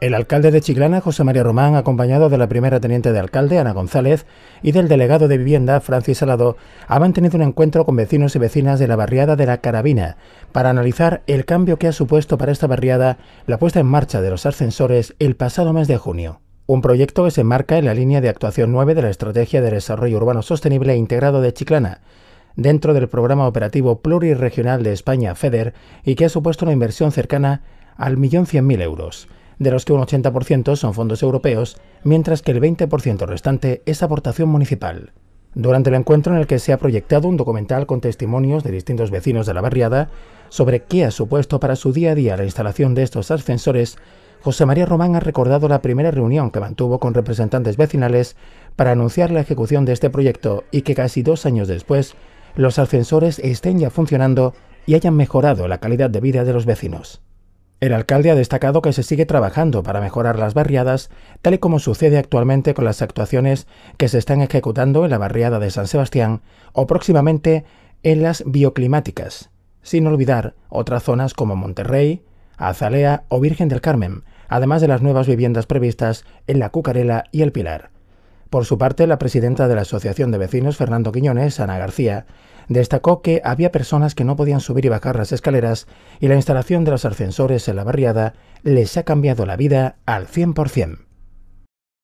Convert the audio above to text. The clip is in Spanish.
El alcalde de Chiclana, José María Román, acompañado de la primera teniente de alcalde, Ana González, y del delegado de vivienda, Francis Salado, ha mantenido un encuentro con vecinos y vecinas de la barriada de la Carabina para analizar el cambio que ha supuesto para esta barriada la puesta en marcha de los ascensores el pasado mes de junio. Un proyecto que se enmarca en la línea de actuación 9 de la Estrategia de Desarrollo Urbano Sostenible e Integrado de Chiclana, dentro del Programa Operativo Pluriregional de España, FEDER, y que ha supuesto una inversión cercana al millón cien mil euros de los que un 80% son fondos europeos, mientras que el 20% restante es aportación municipal. Durante el encuentro en el que se ha proyectado un documental con testimonios de distintos vecinos de la barriada sobre qué ha supuesto para su día a día la instalación de estos ascensores, José María Román ha recordado la primera reunión que mantuvo con representantes vecinales para anunciar la ejecución de este proyecto y que casi dos años después los ascensores estén ya funcionando y hayan mejorado la calidad de vida de los vecinos. El alcalde ha destacado que se sigue trabajando para mejorar las barriadas, tal y como sucede actualmente con las actuaciones que se están ejecutando en la barriada de San Sebastián o próximamente en las bioclimáticas, sin olvidar otras zonas como Monterrey, Azalea o Virgen del Carmen, además de las nuevas viviendas previstas en la Cucarela y el Pilar. Por su parte, la presidenta de la Asociación de Vecinos, Fernando Quiñones, Ana García, destacó que había personas que no podían subir y bajar las escaleras y la instalación de los ascensores en la barriada les ha cambiado la vida al 100%.